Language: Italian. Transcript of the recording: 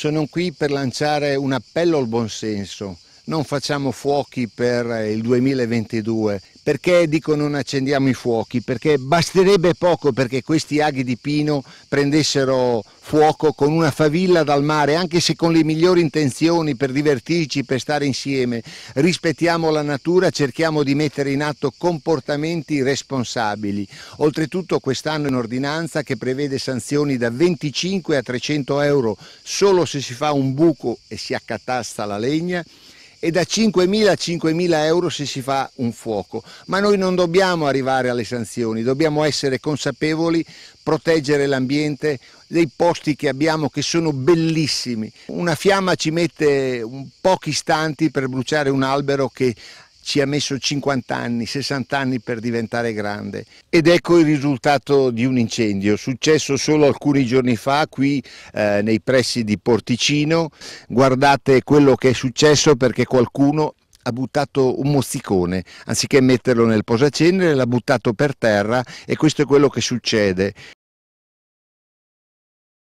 Sono qui per lanciare un appello al buonsenso non facciamo fuochi per eh, il 2022. Perché dico non accendiamo i fuochi? Perché basterebbe poco perché questi aghi di pino prendessero fuoco con una favilla dal mare, anche se con le migliori intenzioni per divertirci, per stare insieme. Rispettiamo la natura, cerchiamo di mettere in atto comportamenti responsabili. Oltretutto quest'anno è un'ordinanza che prevede sanzioni da 25 a 300 euro solo se si fa un buco e si accatasta la legna e da 5.000 a 5.000 euro se si fa un fuoco. Ma noi non dobbiamo arrivare alle sanzioni, dobbiamo essere consapevoli, proteggere l'ambiente, dei posti che abbiamo che sono bellissimi. Una fiamma ci mette pochi istanti per bruciare un albero che ci ha messo 50 anni, 60 anni per diventare grande. Ed ecco il risultato di un incendio, successo solo alcuni giorni fa qui eh, nei pressi di Porticino. Guardate quello che è successo perché qualcuno ha buttato un mozzicone, anziché metterlo nel posacenere l'ha buttato per terra e questo è quello che succede.